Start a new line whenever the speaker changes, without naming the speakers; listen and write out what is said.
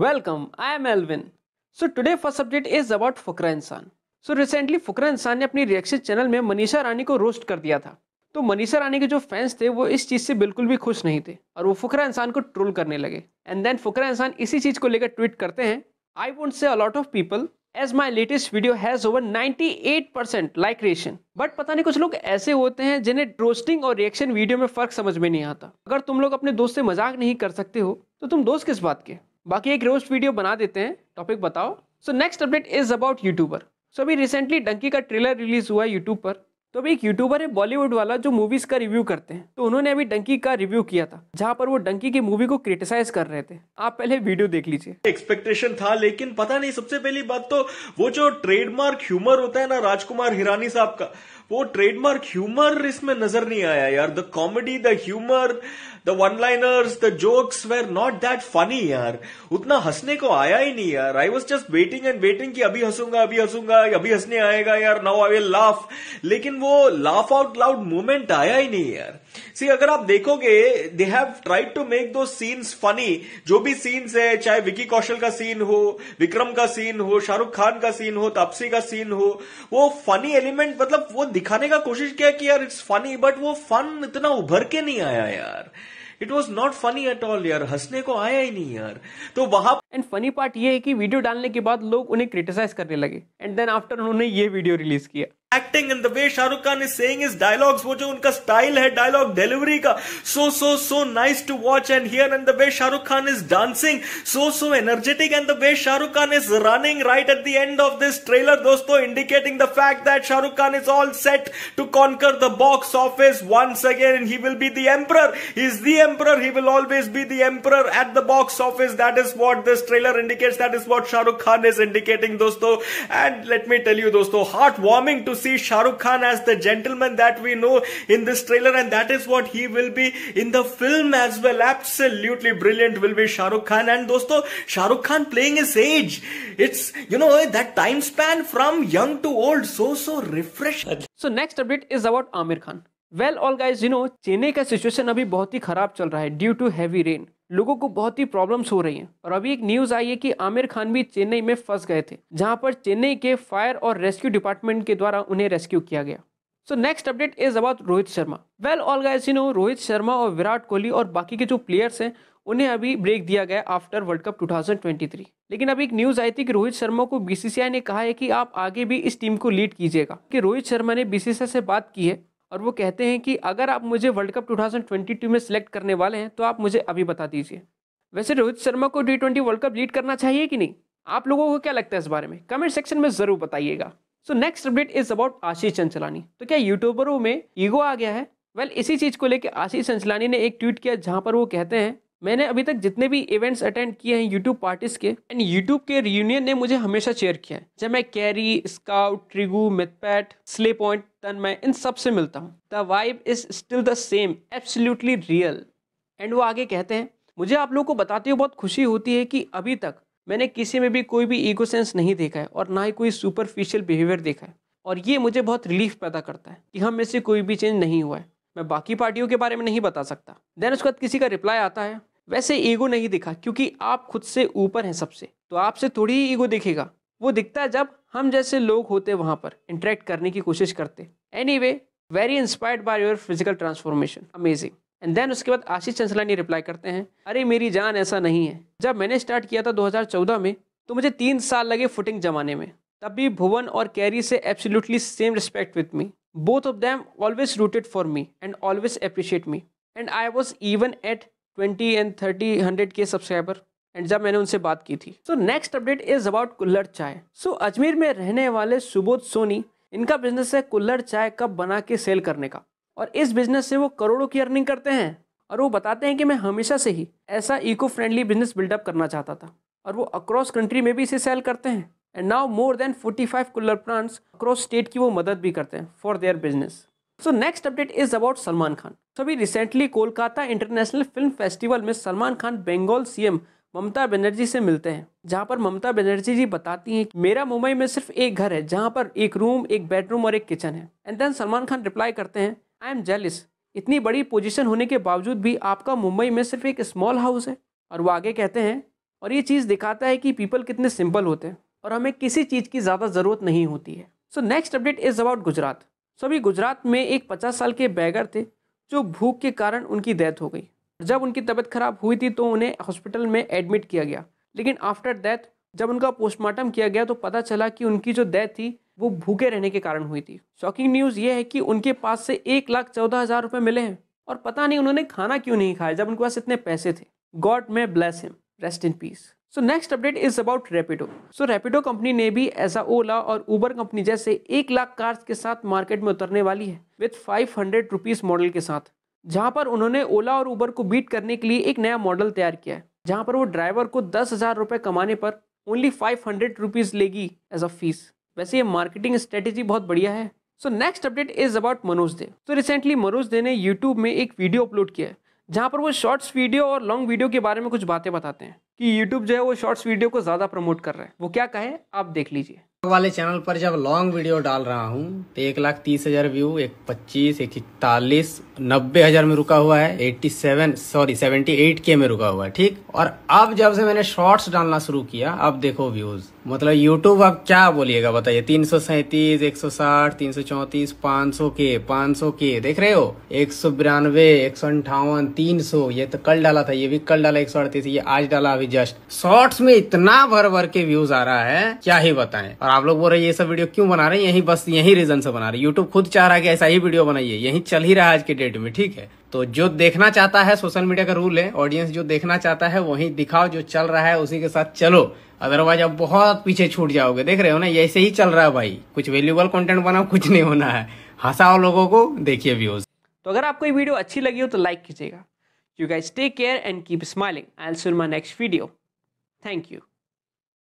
Welcome, I am Elvin. So today first subject is about फकरा इंसान so recently फकरा इंसान ने अपनी रिएक्शन चैनल में मनीषा रानी को रोस्ट कर दिया था तो मनीषा रानी के जो फैंस थे वो इस चीज़ से बिल्कुल भी खुश नहीं थे और वो फकरा इंसान को ट्रोल करने लगे एंड देन फकरा इंसान इसी चीज़ को लेकर ट्वीट करते हैं आई वोट से a lot of people as my latest video has over 98 percent like reaction but पता नहीं कुछ लोग ऐसे होते हैं जिन्हें रोस्टिंग और रिएक्शन वीडियो में फर्क समझ में नहीं आता अगर तुम लोग अपने दोस्त से मजाक नहीं कर सकते हो तो तुम दोस्त किस बात के बाकी एक रोस्ट वीडियो बना देते हैं टॉपिक बताओ so next update is about YouTuber so अभी रिसेंटली डंकी का ट्रेलर रिलीज हुआ है यूट्यूब पर तो अभी एक यूट्यूबर है बॉलीवुड वाला जो मूवीज का रिव्यू करते हैं तो उन्होंने अभी डंकी का रिव्यू किया था जहाँ पर वो डंकी की मूवी को क्रिटिसाइज कर रहे थे आप पहले वीडियो देख
लीजिए एक्सपेक्टेशन था लेकिन पता नहीं सबसे पहली बात तो वो जो ट्रेडमार्क ह्यूमर होता है ना राजकुमार हिरानी साहब का वो ट्रेडमार्क ह्यूमर इसमें नजर नहीं आया यार the comedy the humour the one liners the jokes were not that funny यार उतना हंसने को आया ही नहीं यार I was just waiting and waiting कि अभी हंसूंगा अभी हंसूंगा अभी हंसने आएगा यार नाउ आई विल लाफ लेकिन वो लाफ आउट लाउड मोमेंट आया ही नहीं यार सी अगर आप देखोगे they have tried to make दो सीन्स फनी जो भी सीन्स है चाहे विकी कौशल का सीन हो विक्रम का सीन हो शाहरुख खान का सीन हो तापसी का सीन हो वो फनी एलिमेंट मतलब वो दिख दिखाने का कोशिश किया कि यार इट्स फनी बट वो फन इतना उभर के नहीं आया यार it was not funny at all यार हंसने को आया ही नहीं यार तो वहां
एंड फनी पार्ट ये है कि वीडियो डालने के बाद लोग उन्हें क्रिटिसाइज करने लगे एंड देन आफ्टर उन्होंने ये वीडियो रिलीज किया
acting in the way Shah Rukh Khan is saying is dialogues वो जो उनका स्टाइल है डायलॉग डिलीवरी का so so so nice to watch and here in the way Shah Rukh Khan is dancing so so energetic and the way Shah Rukh Khan is running right at the end of this trailer दोस्तों indicating the fact that Shah Rukh Khan is all set to conquer the box office once again and he will be the emperor is the emperor he will always be the emperor at the box office that is what this trailer indicates that is what Shahrukh Khan is indicating, dosto. And let me tell you, dosto, heartwarming to see Shahrukh Khan as the gentleman that we know in this trailer, and that is what he will be in the film as well. Absolutely brilliant will be Shahrukh Khan, and dosto, Shahrukh Khan playing his age. It's you know that time span from young to old,
so so refreshing. So next update is about Amir Khan. Well all guys you know Chennai का situation अभी बहुत ही ख़राब चल रहा है due to heavy rain लोगों को बहुत ही प्रॉब्लम्स हो रही हैं और अभी एक न्यूज़ आई है कि आमिर खान भी चेन्नई में फंस गए थे जहां पर चेन्नई के फायर और रेस्क्यू डिपार्टमेंट के द्वारा उन्हें रेस्क्यू किया गया so next update is about Rohit Sharma well all guys you know Rohit Sharma और विराट कोहली और बाकी के जो प्लेयर्स हैं उन्हें अभी ब्रेक दिया गया आफ्टर वर्ल्ड कप 2023 लेकिन अभी एक न्यूज आई थी कि रोहित शर्मा को बीसीसीआई ने कहा है कि आप आगे भी इस टीम को लीड कीजिएगा कि रोहित शर्मा ने बीसीसीआई से बात की है और वो कहते हैं कि अगर आप मुझे वर्ल्ड कप 2022 में सिलेक्ट करने वाले हैं तो आप मुझे अभी बता दीजिए वैसे रोहित शर्मा को T twenty world cup lead करना चाहिए कि नहीं आप लोगों को क्या लगता है इस बारे में कमेंट सेक्शन में ज़रूर बताइएगा so next update is about Ashish Chanchlani तो क्या यूट्यूबरों में ईगो आ गया है वेल well, इसी चीज़ को लेकर आशीष चंचलानी ने एक ट्वीट किया जहाँ पर वो कहते हैं मैंने अभी तक जितने भी इवेंट्स अटेंड किए हैं यूट्यूब पार्टीज के एंड यूट्यूब के रियूनियन ने मुझे हमेशा चेयर किया है जब मैं कैरी स्काउट ट्रिगू मिथपैट स्ले पॉइंट तन मैं इन सब से मिलता हूँ the vibe is still the same absolutely real and वो आगे कहते हैं मुझे आप लोगों को बताते हुए बहुत खुशी होती है कि अभी तक मैंने किसी में भी कोई भी ईगो सेंस नहीं देखा है और ना ही कोई सुपरफिशियल बिहेवियर देखा है और ये मुझे बहुत रिलीफ पैदा करता है कि हम में से कोई भी चेंज नहीं हुआ है मैं बाकी पार्टियों के बारे में नहीं बता सकता देन उसके बाद किसी का रिप्लाई आता है वैसे ईगो नहीं दिखा क्योंकि आप खुद से ऊपर हैं सबसे तो आपसे थोड़ी ही ईगो दिखेगा वो दिखता है जब हम जैसे लोग होते वहाँ पर इंटरेक्ट करने की कोशिश करते anyway very inspired by your physical transformation amazing and then उसके बाद आशीष चंचलानी रिप्लाई करते हैं अरे मेरी जान ऐसा नहीं है जब मैंने स्टार्ट किया था 2014 में तो मुझे तीन साल लगे फुटिंग जमाने में तब भी भुवन और कैरी से absolutely same respect with me both of them always rooted for me and always appreciate me and I was even at twenty and thirty hundred के सब्सक्राइबर एंड जब मैंने उनसे बात की थी so next update is about kulhad chai so Ajmer में रहने वाले सुबोध सोनी इनका बिजनेस है कुल्लर चाय कप बना के सेल करने का और इस बिजनेस से वो करोड़ों की अर्निंग करते हैं और वो बताते हैं कि मैं हमेशा से ही ऐसा इको फ्रेंडली बिजनेस बिल्डअप करना चाहता था और वो अक्रॉस कंट्री में भी इसे सेल करते हैं and now more than 45 kulhad plants across state की वो मदद भी करते हैं for their business so next update is about Salman Khan so अभी recently Kolkata international film festival में सलमान खान बंगाल सीएम ममता बनर्जी से मिलते हैं जहाँ पर ममता बनर्जी जी बताती हैं कि मेरा मुंबई में सिर्फ एक घर है जहाँ पर एक रूम एक बेडरूम और एक किचन है and then Salman Khan reply करते हैं आई एम जेलिस इतनी बड़ी पोजीशन होने के बावजूद भी आपका मुंबई में सिर्फ एक स्मॉल हाउस है और वो आगे कहते हैं और ये चीज़ दिखाता है कि पीपल कितने सिंपल होते हैं और हमें किसी चीज़ की ज़्यादा ज़रूरत नहीं होती है so next update is about Gujarat so अभी गुजरात में एक पचास साल के बैगर थे जो भूख के कारण उनकी डेथ हो गई जब उनकी तबीयत खराब हुई थी तो उन्हें हॉस्पिटल में एडमिट किया गया लेकिन आफ्टर डेथ जब उनका पोस्टमार्टम किया गया तो पता चला कि उनकी जो डेथ थी वो भूखे रहने के कारण हुई थी शॉकिंग न्यूज़ ये है कि उनके पास से एक लाख चौदह हज़ार रुपए मिले हैं और पता नहीं उन्होंने खाना क्यों नहीं खाया जब उनके पास इतने पैसे थे God may bless him rest in peace so next update is about Rapido so Rapido company ने भी ऐसा ओला और उबर कंपनी जैसे एक लाख कार्स के साथ मार्केट में उतरने वाली है with five hundred rupees model के साथ जहां पर उन्होंने ओला और उबर को बीट करने के लिए एक नया मॉडल तैयार किया है जहां पर वो ड्राइवर को दस हज़ार रुपये कमाने पर ओनली फाइव हंड्रेड रुपीज़ लेगी एज अ फीस वैसे ये मार्केटिंग स्ट्रेटेजी बहुत बढ़िया है so next update is about Manoj Dey तो रिसेंटली मनोज दे ने यूट्यूब में एक वीडियो अपलोड किया है जहाँ पर वो शॉर्ट्स वीडियो और लॉन्ग वीडियो के बारे में कुछ बातें बताते हैं कि यूट्यूब जो है वो शॉर्ट्स
वीडियो को ज़्यादा प्रमोट कर रहा है वो क्या कहे आप देख लीजिए वाले चैनल पर जब लॉन्ग वीडियो डाल रहा हूँ तो एक लाख तीस हज़ार व्यू एक पच्चीस एक इकतालीस नब्बे हज़ार में रुका हुआ है eighty seven sorry seventy eight K में रुका हुआ है ठीक और अब जब से मैंने शॉर्ट्स डालना शुरू किया अब देखो व्यूज़ मतलब यूट्यूब अब क्या बोलिएगा बताइए तीन सौ सैतीस एक सौ साठ तीन सौ चौतीस पांच सौ के पांच सौ के देख रहे हो एक सौ बिरानवे एक सौ अंठावन तीन सौ ये तो कल डाला था ये भी कल डाला एक सौ अड़तीस ये आज डाला अभी जस्ट शॉर्ट्स में इतना भर भर के व्यूज आ रहा है क्या ही बताए और आप लोग बोल रहे ये सब वीडियो क्यों बना रहे हैं यही बस यही रीजन से बना रहे यूट्यूब खुद चाह रहा है कि ऐसा ही वीडियो बनाइए यही चल ही रहा है आज के डेट में ठीक है तो जो देखना चाहता है सोशल मीडिया का रूल है ऑडियंस जो देखना चाहता है वही दिखाओ जो चल रहा है उसी के साथ चलो अदरवाइज आप बहुत पीछे छूट जाओगे देख रहे हो ना ऐसे ही चल रहा है भाई कुछ वेल्यूबल कॉन्टेंट बनाओ कुछ नहीं होना है हंसाओ लोगों को देखिए व्यूज
तो अगर आपको ये वीडियो अच्छी लगी हो तो लाइक कीजिएगा you guys take care and keep smiling I'll sure my next video thank you